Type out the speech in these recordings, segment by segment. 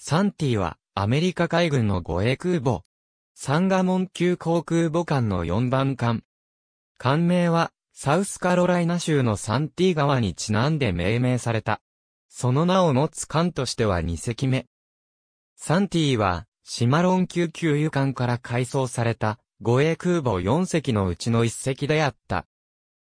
サンティはアメリカ海軍の護衛空母。サンガモン級航空母艦の4番艦。艦名はサウスカロライナ州のサンティ川にちなんで命名された。その名を持つ艦としては2隻目。サンティはシマロン級給油艦から改装された護衛空母4隻のうちの1隻であった。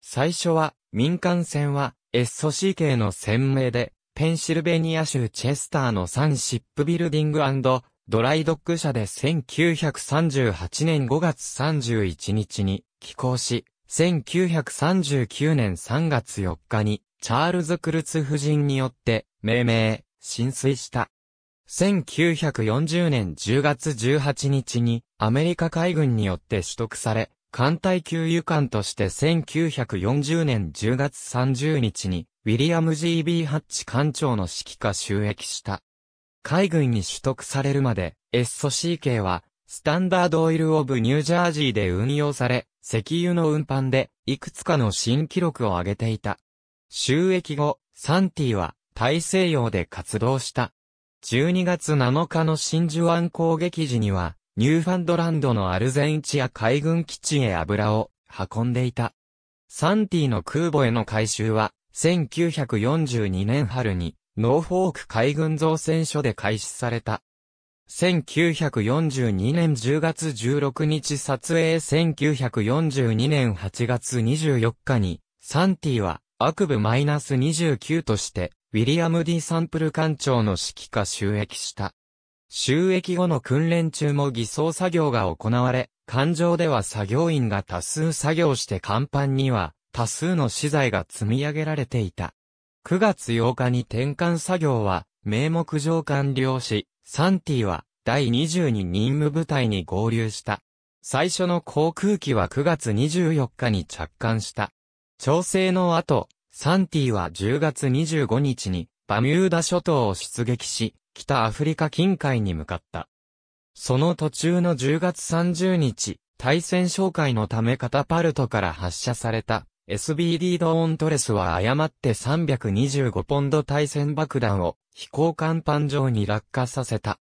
最初は民間船は SOC 系の船名でペンシルベニア州チェスターのサンシップビルディングドライドック社で1938年5月31日に寄港し、1939年3月4日にチャールズ・クルツ夫人によって命名、浸水した。1940年10月18日にアメリカ海軍によって取得され、艦隊給油艦として1940年10月30日にウィリアム・ G.B. ハッチ艦長の指揮下収益した。海軍に取得されるまで、エッソ CK は、スタンダードオイル・オブ・ニュージャージーで運用され、石油の運搬で、いくつかの新記録を上げていた。収益後、サンティは、大西洋で活動した。12月7日の真珠湾攻撃時には、ニューファンドランドのアルゼンチア海軍基地へ油を運んでいた。サンティの空母への回収は1942年春に、ノーフォーク海軍造船所で開始された。1942年10月16日撮影1942年8月24日に、サンティは、悪部マイナス29として、ウィリアム・ D・ サンプル艦長の指揮下収益した。収益後の訓練中も偽装作業が行われ、艦上では作業員が多数作業して甲板には、多数の資材が積み上げられていた。9月8日に転換作業は名目上完了し、サンティは第22任務部隊に合流した。最初の航空機は9月24日に着艦した。調整の後、サンティは10月25日にバミューダ諸島を出撃し、北アフリカ近海に向かった。その途中の10月30日、対戦紹介のためカタパルトから発射された SBD ドーントレスは誤って325ポンド対戦爆弾を飛行甲板上に落下させた。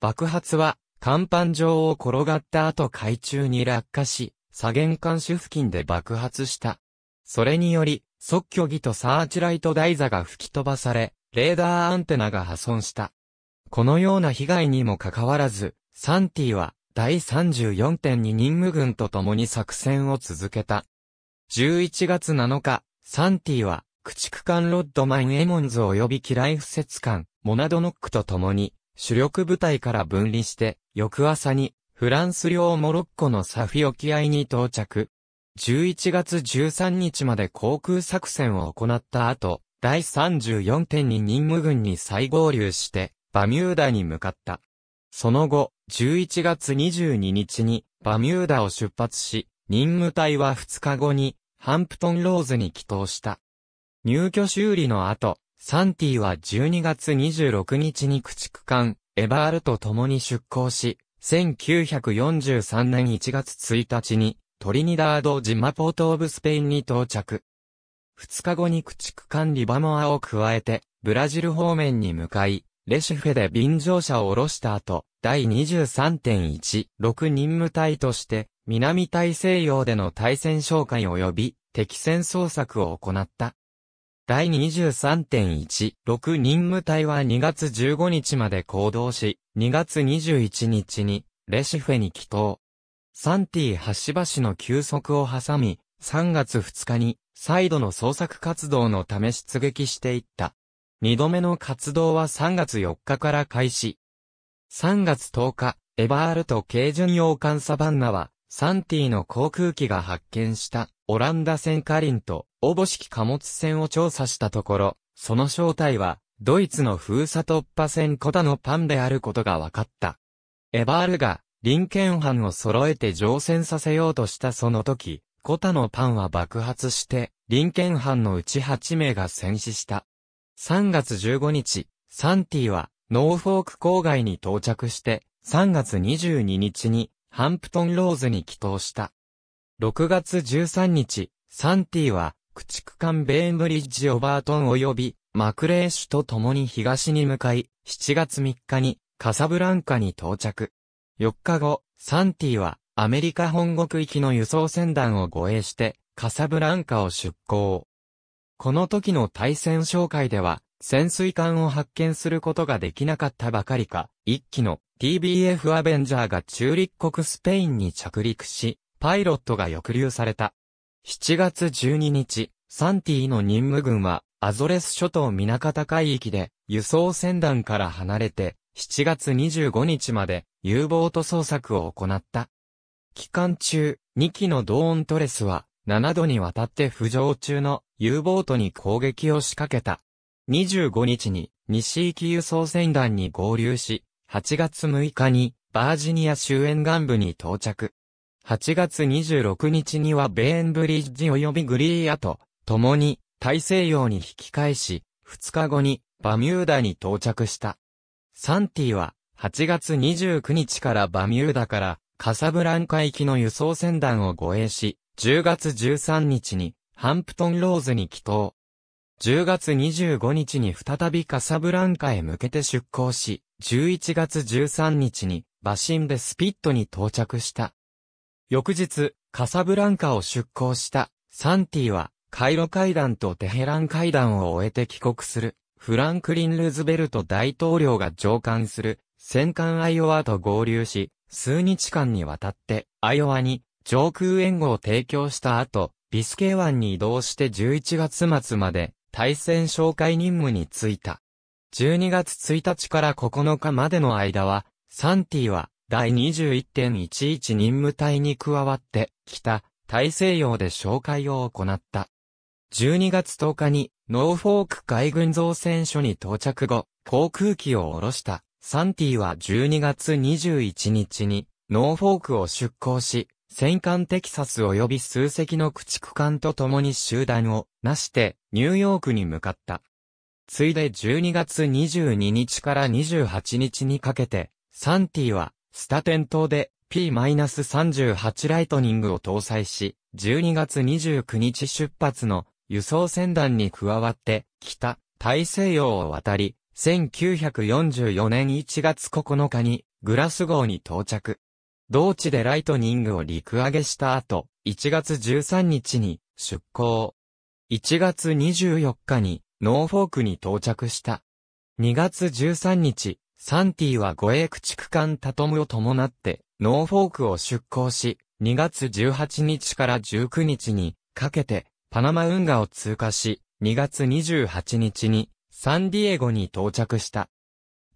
爆発は甲板上を転がった後海中に落下し、左舷監視付近で爆発した。それにより、即挙儀とサーチライト台座が吹き飛ばされ、レーダーアンテナが破損した。このような被害にもかかわらず、サンティは第34.2任務軍と共に作戦を続けた。11月7日、サンティは、駆逐艦ロッドマンエモンズ及び機雷不設艦、モナドノックと共に、主力部隊から分離して、翌朝に、フランス領モロッコのサフィ沖合に到着。11月13日まで航空作戦を行った後、第34.2任務軍に再合流して、バミューダに向かった。その後、11月22日に、バミューダを出発し、任務隊は2日後に、ハンプトンローズに帰投した。入居修理の後、サンティは12月26日に駆逐艦、エバールと共に出港し、1943年1月1日に、トリニダードジマポートオブスペインに到着。2日後に駆逐艦リバモアを加えて、ブラジル方面に向かい、レシフェで便乗車を下ろした後、第23.16任務隊として、南大西洋での対戦紹介及び敵戦捜索を行った。第23.16任務隊は2月15日まで行動し、2月21日にレシフェに帰島。サンティー橋橋の休息を挟み、3月2日に再度の捜索活動のため出撃していった。2度目の活動は3月4日から開始。3月10日、エバールと軽巡洋艦サバンナはサンティの航空機が発見したオランダ船カリンとおぼしき貨物船を調査したところ、その正体はドイツの封鎖突破船コタのパンであることが分かった。エバールが臨検ンを揃えて乗船させようとしたその時、コタのパンは爆発して、臨検ンのうち8名が戦死した。3月15日、サンティはノーフォーク郊外に到着して、3月22日にハンプトンローズに帰投した。6月13日、サンティは、駆逐艦ベーンブリッジ・オバートン及び、マクレーシュと共に東に向かい、7月3日に、カサブランカに到着。4日後、サンティは、アメリカ本国行きの輸送船団を護衛して、カサブランカを出港。この時の対戦紹介では、潜水艦を発見することができなかったばかりか、一機の TBF アベンジャーが中立国スペインに着陸し、パイロットが抑留された。7月12日、サンティの任務軍は、アゾレス諸島港方海域で、輸送船団から離れて、7月25日まで、U ボート捜索を行った。期間中、2機のドーントレスは、7度にわたって浮上中の U ボートに攻撃を仕掛けた。25日に西行輸送船団に合流し、8月6日にバージニア州沿岸部に到着。8月26日にはベーンブリッジ及びグリーアと共に大西洋に引き返し、2日後にバミューダに到着した。サンティは8月29日からバミューダからカサブランカ行きの輸送船団を護衛し、10月13日にハンプトンローズに帰港。10月25日に再びカサブランカへ向けて出港し、11月13日にバシンベスピットに到着した。翌日、カサブランカを出港したサンティは、カイロ会談とテヘラン会談を終えて帰国する。フランクリン・ルーズベルト大統領が上官する戦艦アイオワと合流し、数日間にわたってアイオワに上空援護を提供した後、ビスケー湾に移動して11月末まで対戦紹介任務に就いた。12月1日から9日までの間は、サンティは第21.11任務隊に加わって北大西洋で紹介を行った。12月10日にノーフォーク海軍造船所に到着後、航空機を下ろしたサンティは12月21日にノーフォークを出港し、戦艦テキサス及び数隻の駆逐艦と共に集団をなしてニューヨークに向かった。ついで12月22日から28日にかけて、サンティはスタテン島で P-38 ライトニングを搭載し、12月29日出発の輸送船団に加わって北大西洋を渡り、1944年1月9日にグラス号に到着。同地でライトニングを陸揚げした後、1月13日に出港。1月24日にノーフォークに到着した。2月13日、サンティは護衛駆逐艦タトムを伴ってノーフォークを出港し、2月18日から19日にかけてパナマ運河を通過し、2月28日にサンディエゴに到着した。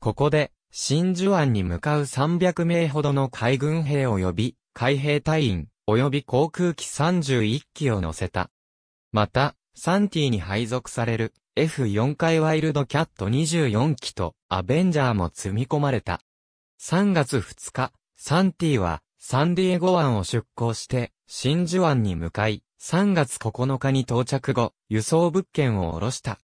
ここで真珠湾に向かう300名ほどの海軍兵及び海兵隊員及び航空機31機を乗せた。また、サンティに配属される F4 回ワイルドキャット24機とアベンジャーも積み込まれた。3月2日、サンティはサンディエゴ湾を出港して真珠湾に向かい、3月9日に到着後、輸送物件を下ろした。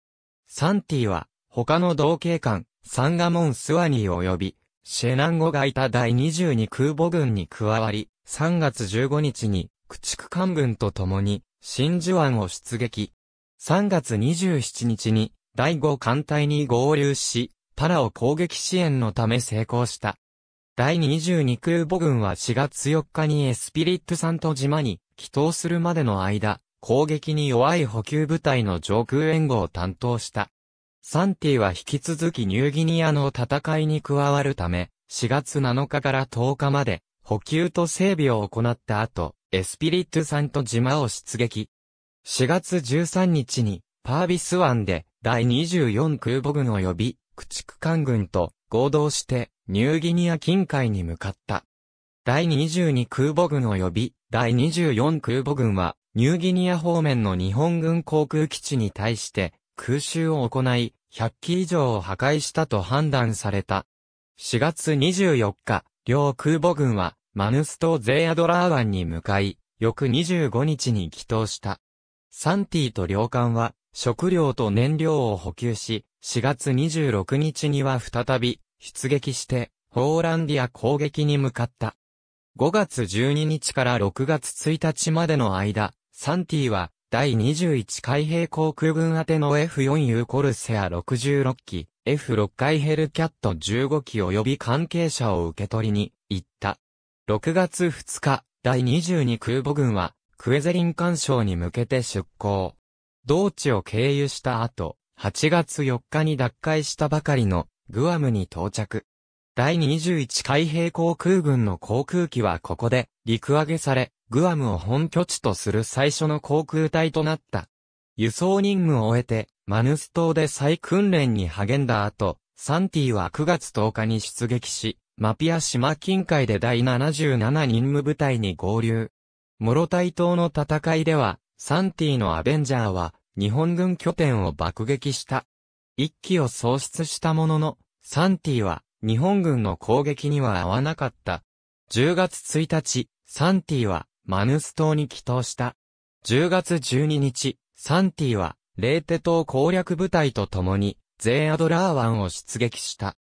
サンティは他の同系艦サンガモンスワニー及びシェナンゴがいた第22空母軍に加わり、3月15日に駆逐艦軍と共に真珠湾を出撃、3月27日に第5艦隊に合流し、パラオ攻撃支援のため成功した。第22空母軍は4月4日にエスピリットサント島に帰投するまでの間、攻撃に弱い補給部隊の上空援護を担当した。サンティは引き続きニューギニアの戦いに加わるため、4月7日から10日まで補給と整備を行った後、エスピリットサント島を出撃。4月13日に、パービス湾で第24空母軍及び駆逐艦軍と合同してニューギニア近海に向かった。第22空母軍及び第24空母軍はニューギニア方面の日本軍航空基地に対して空襲を行い100機以上を破壊したと判断された。4月24日、両空母軍はマヌストゼーアドラー湾に向かい、翌25日に帰投した。サンティと領艦は、食料と燃料を補給し、4月26日には再び、出撃して、ホーランディア攻撃に向かった。5月12日から6月1日までの間、サンティは、第21海兵航空軍宛ての f 4ーコルセア66機、F6 回ヘルキャット15機及び関係者を受け取りに行った。6月2日、第22空母軍はクエゼリン干渉に向けて出港。同地を経由した後、8月4日に脱会したばかりのグアムに到着。第21海兵航空軍の航空機はここで陸揚げされ、グアムを本拠地とする最初の航空隊となった。輸送任務を終えて、マヌス島で再訓練に励んだ後、サンティは9月10日に出撃し、マピア島近海で第77任務部隊に合流。諸イ島の戦いでは、サンティのアベンジャーは、日本軍拠点を爆撃した。一機を喪失したものの、サンティは、日本軍の攻撃には合わなかった。10月1日、サンティは、マヌス島に帰島した。10月12日、サンティは、レーテ島攻略部隊と共に、ゼーアドラー湾を出撃した。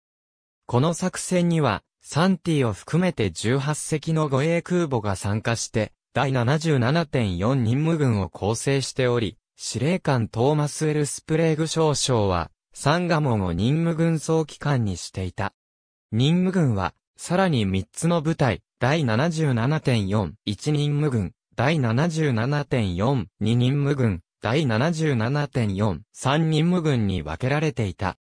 この作戦には、サンティを含めて18隻の護衛空母が参加して、第77.4任務軍を構成しており、司令官トーマス・エル・スプレーグ少将は、サンガモンを任務軍総機関にしていた。任務軍は、さらに3つの部隊、第77.41任務軍、第77.42任務軍、第77.43任務軍に分けられていた。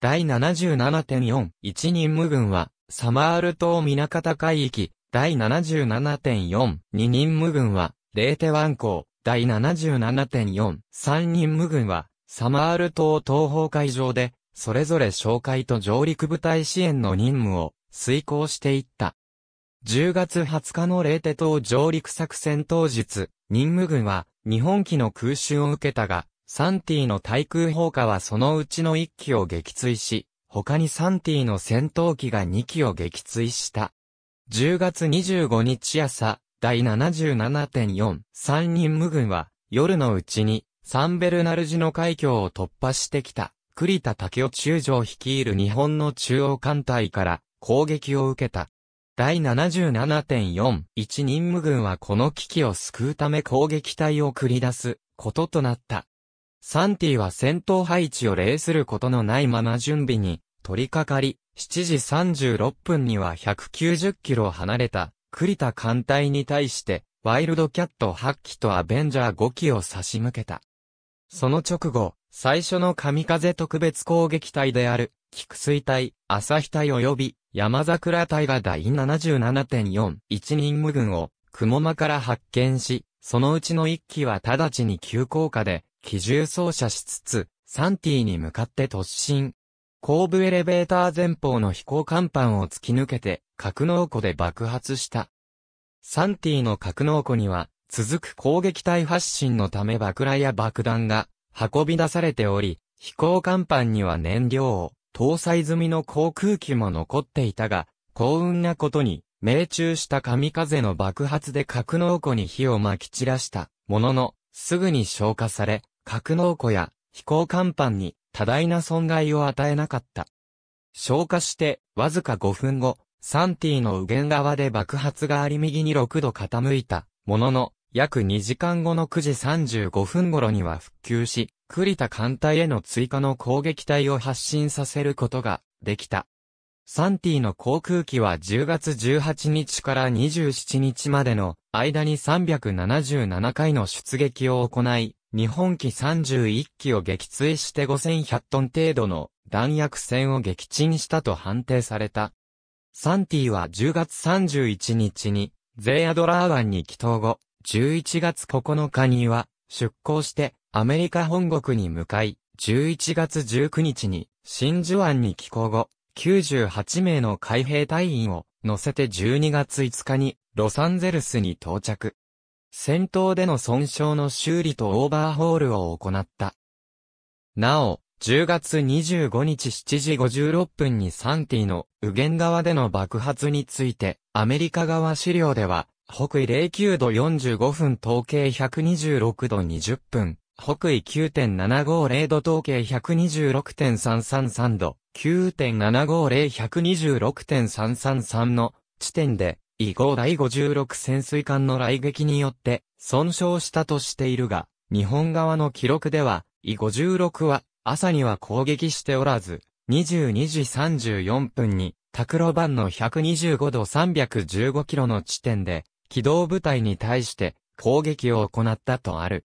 第77.41任務軍は、サマール島港海域、第77.4、二任務軍は、レーテ湾港、第77.4、三任務軍は、サマール島東方海上で、それぞれ哨戒と上陸部隊支援の任務を遂行していった。10月20日のレーテ島上陸作戦当日、任務軍は日本機の空襲を受けたが、サンティの対空砲火はそのうちの1機を撃墜し、他にサンティの戦闘機が2機を撃墜した。10月25日朝、第77.4、三人無軍は、夜のうちに、サンベルナルジの海峡を突破してきた、栗田武雄中将率いる日本の中央艦隊から攻撃を受けた。第77.4、一任務軍はこの危機を救うため攻撃隊を繰り出すこととなった。サンティは戦闘配置を例することのないまま準備に取り掛かり、7時36分には190キロ離れた栗田艦隊に対してワイルドキャット8機とアベンジャー5機を差し向けた。その直後、最初の神風特別攻撃隊である、菊水隊、朝日隊及び山桜隊が第77.41任務軍を雲間から発見し、そのうちの1機は直ちに急降下で、機銃操作しつつ、サンティに向かって突進。後部エレベーター前方の飛行甲板を突き抜けて、格納庫で爆発した。サンティの格納庫には、続く攻撃隊発進のため爆雷や爆弾が運び出されており、飛行甲板には燃料を搭載済みの航空機も残っていたが、幸運なことに、命中した神風の爆発で格納庫に火を撒き散らしたものの、すぐに消火され、格納庫や飛行甲板に多大な損害を与えなかった。消火して、わずか5分後、サンティの右舷側で爆発があり右に6度傾いた、ものの、約2時間後の9時35分頃には復旧し、栗田艦隊への追加の攻撃隊を発進させることができた。サンティの航空機は10月18日から27日までの間に377回の出撃を行い、日本機31機を撃墜して5100トン程度の弾薬船を撃沈したと判定された。サンティは10月31日に、ゼイアドラー湾に帰投後、11月9日には、出港してアメリカ本国に向かい、11月19日に真珠湾に寄港後、98名の海兵隊員を乗せて12月5日にロサンゼルスに到着。戦闘での損傷の修理とオーバーホールを行った。なお、10月25日7時56分にサンティの右舷側での爆発について、アメリカ側資料では、北緯09度45分統計126度20分、北緯9.750度統計126.333度、9.750126.333の地点で、以号第56潜水艦の来撃によって損傷したとしているが、日本側の記録では、伊56は朝には攻撃しておらず、22時34分に、タクロ版の125度315キロの地点で、機動部隊に対して攻撃を行ったとある。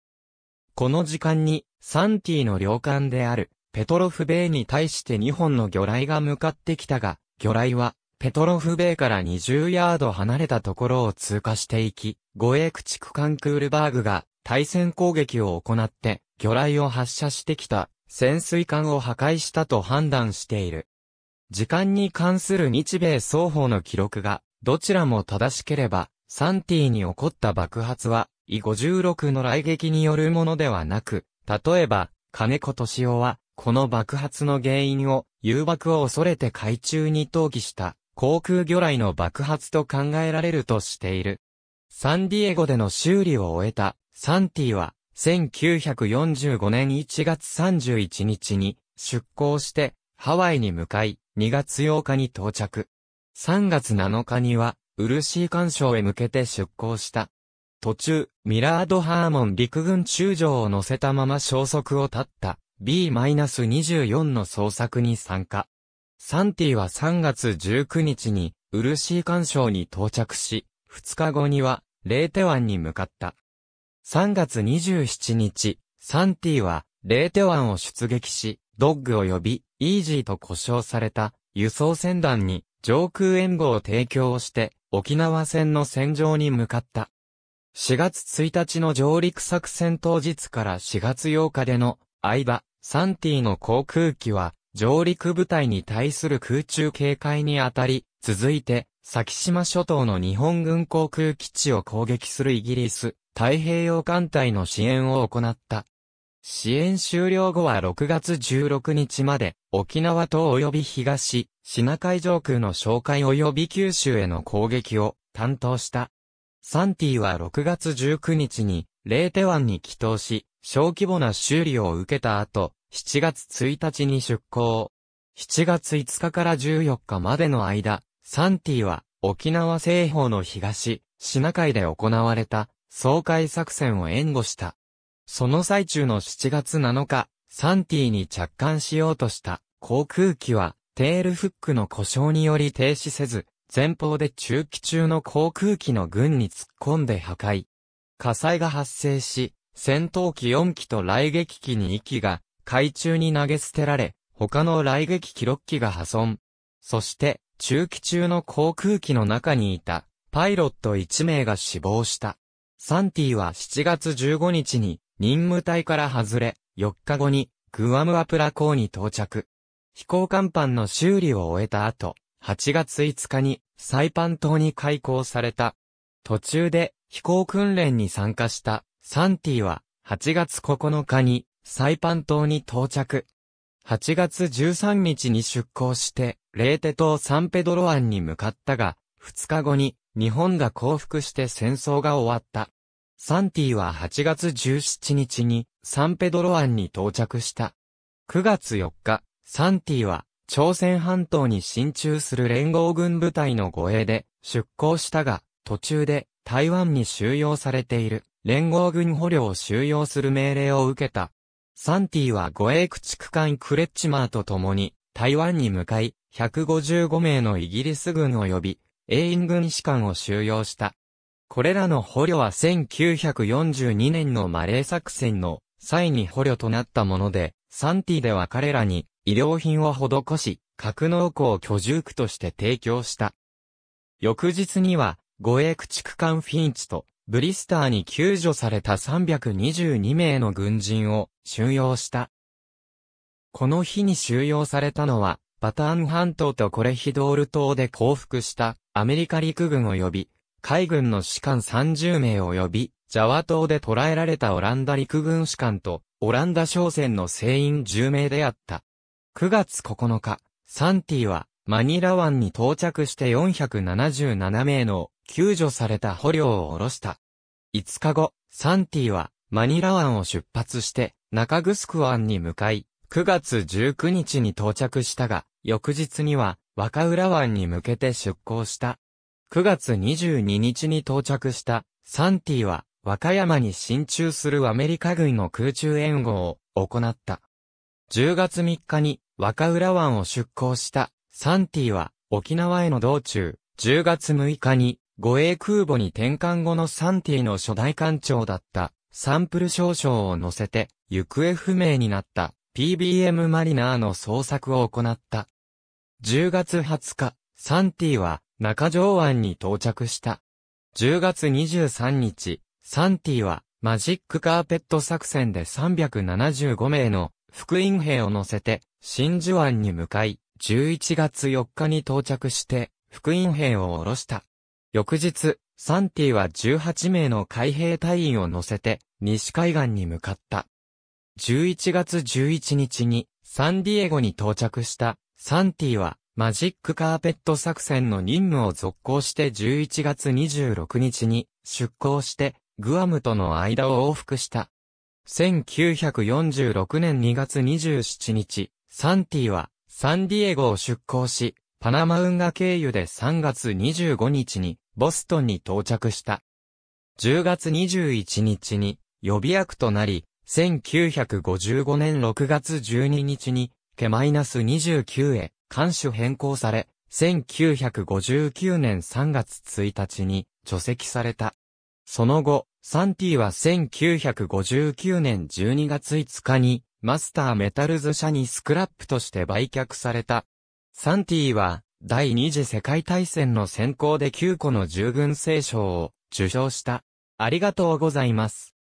この時間に、サンティの領艦である、ペトロフ米に対して2本の魚雷が向かってきたが、魚雷は、ペトロフ米から20ヤード離れたところを通過していき、護衛駆逐艦クールバーグが対戦攻撃を行って、魚雷を発射してきた潜水艦を破壊したと判断している。時間に関する日米双方の記録が、どちらも正しければ、サンティに起こった爆発は、イ56の来撃によるものではなく、例えば、金子敏夫は、この爆発の原因を、誘爆を恐れて海中に投棄した、航空魚雷の爆発と考えられるとしている。サンディエゴでの修理を終えたサンティは1945年1月31日に出港してハワイに向かい2月8日に到着。3月7日にはー干渉へ向けて出港した。途中、ミラード・ハーモン陸軍中将を乗せたまま消息を絶った B-24 の捜索に参加。サンティは3月19日に、ウルシー干渉に到着し、2日後には、レーテ湾に向かった。3月27日、サンティは、レーテ湾を出撃し、ドッグを呼び、イージーと呼称された、輸送船団に、上空援護を提供して、沖縄戦の戦場に向かった。4月1日の上陸作戦当日から4月8日での、相場、サンティの航空機は、上陸部隊に対する空中警戒にあたり、続いて、先島諸島の日本軍航空基地を攻撃するイギリス、太平洋艦隊の支援を行った。支援終了後は6月16日まで、沖縄島及び東、シナ海上空の哨戒及び九州への攻撃を担当した。サンティは6月19日に、レーテ湾に帰投し、小規模な修理を受けた後、7月1日に出港。7月5日から14日までの間、サンティは沖縄西方の東、シナ海で行われた総会作戦を援護した。その最中の7月7日、サンティに着艦しようとした航空機はテールフックの故障により停止せず、前方で中期中の航空機の軍に突っ込んで破壊。火災が発生し、戦闘機4機と雷撃機2機が海中に投げ捨てられ、他の雷撃記録機が破損。そして、中期中の航空機の中にいた、パイロット1名が死亡した。サンティは7月15日に、任務隊から外れ、4日後に、グアムアプラ港に到着。飛行甲板の修理を終えた後、8月5日に、サイパン島に開港された。途中で、飛行訓練に参加した、サンティは、8月9日に、サイパン島に到着。8月13日に出港して、レーテ島サンペドロ湾に向かったが、2日後に日本が降伏して戦争が終わった。サンティは8月17日にサンペドロ湾に到着した。9月4日、サンティは朝鮮半島に進駐する連合軍部隊の護衛で出港したが、途中で台湾に収容されている連合軍捕虜を収容する命令を受けた。サンティは護衛駆逐艦クレッチマーと共に、台湾に向かい、155名のイギリス軍及び、英印軍士官を収容した。これらの捕虜は1942年のマレー作戦の際に捕虜となったもので、サンティでは彼らに医療品を施し、格納庫を居住区として提供した。翌日には、護衛駆逐艦フィンチと、ブリスターに救助された322名の軍人を、収容した。この日に収容されたのは、バターン半島とコレヒドール島で降伏したアメリカ陸軍及び海軍の士官30名及びジャワ島で捕らえられたオランダ陸軍士官とオランダ商船の船員10名であった。9月9日、サンティはマニラ湾に到着して477名の救助された捕虜を下ろした。5日後、サンティはマニラ湾を出発して、中城湾に向かい、9月19日に到着したが、翌日には、若浦湾に向けて出港した。9月22日に到着した、サンティは、和歌山に進駐するアメリカ軍の空中援護を行った。10月3日に若浦湾を出港したサンティは沖縄への道中、10月6日に護衛空母に転換後のサンティの初代艦長だったサンプル少々を載せて、行方不明になった PBM マリナーの捜索を行った。10月20日、サンティは中条湾に到着した。10月23日、サンティはマジックカーペット作戦で375名の福音兵を乗せて真珠湾に向かい、11月4日に到着して福音兵を下ろした。翌日、サンティは18名の海兵隊員を乗せて、西海岸に向かった。11月11日に、サンディエゴに到着した、サンティは、マジックカーペット作戦の任務を続行して11月26日に、出港して、グアムとの間を往復した。1946年2月27日、サンティは、サンディエゴを出港し、パナマ運河経由で3月25日に、ボストンに到着した。10月21日に予備役となり、1955年6月12日に、ケマイナス29へ、監視変更され、1959年3月1日に除籍された。その後、サンティは1959年12月5日に、マスターメタルズ社にスクラップとして売却された。サンティは、第二次世界大戦の選考で9個の従軍聖賞を受賞した。ありがとうございます。